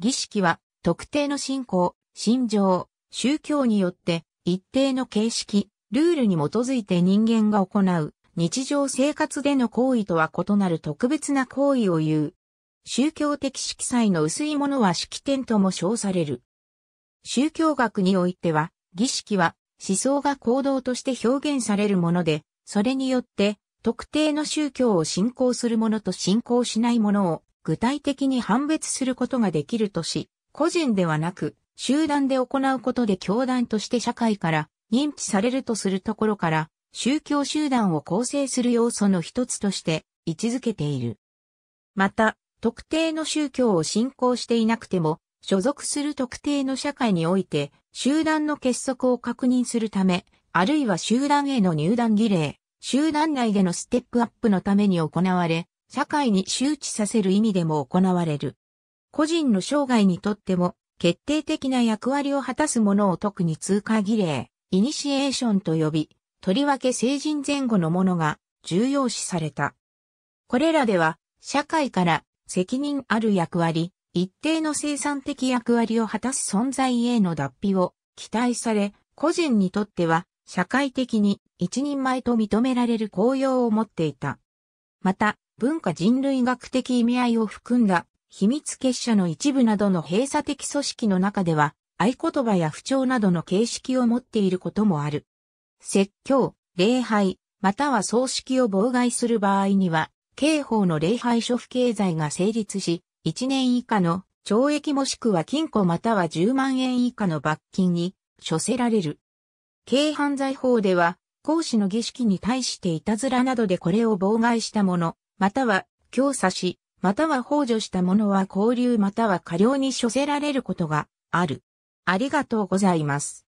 儀式は特定の信仰、信条、宗教によって一定の形式、ルールに基づいて人間が行う日常生活での行為とは異なる特別な行為を言う。宗教的色彩の薄いものは式典とも称される。宗教学においては、儀式は思想が行動として表現されるもので、それによって特定の宗教を信仰するものと信仰しないものを具体的に判別することができるとし、個人ではなく、集団で行うことで教団として社会から認知されるとするところから、宗教集団を構成する要素の一つとして位置づけている。また、特定の宗教を信仰していなくても、所属する特定の社会において、集団の結束を確認するため、あるいは集団への入団儀礼、集団内でのステップアップのために行われ、社会に周知させる意味でも行われる。個人の生涯にとっても決定的な役割を果たすものを特に通過儀礼、イニシエーションと呼び、とりわけ成人前後のものが重要視された。これらでは、社会から責任ある役割、一定の生産的役割を果たす存在への脱皮を期待され、個人にとっては社会的に一人前と認められる功用を持っていた。また、文化人類学的意味合いを含んだ秘密結社の一部などの閉鎖的組織の中では、合言葉や不調などの形式を持っていることもある。説教、礼拝、または葬式を妨害する場合には、刑法の礼拝処不経済が成立し、1年以下の懲役もしくは禁錮または10万円以下の罰金に処せられる。軽犯罪法では、講師の儀式に対していたずらなどでこれを妨害した者、または強差し、または幇助した者は交流または過料に処せられることがある。ありがとうございます。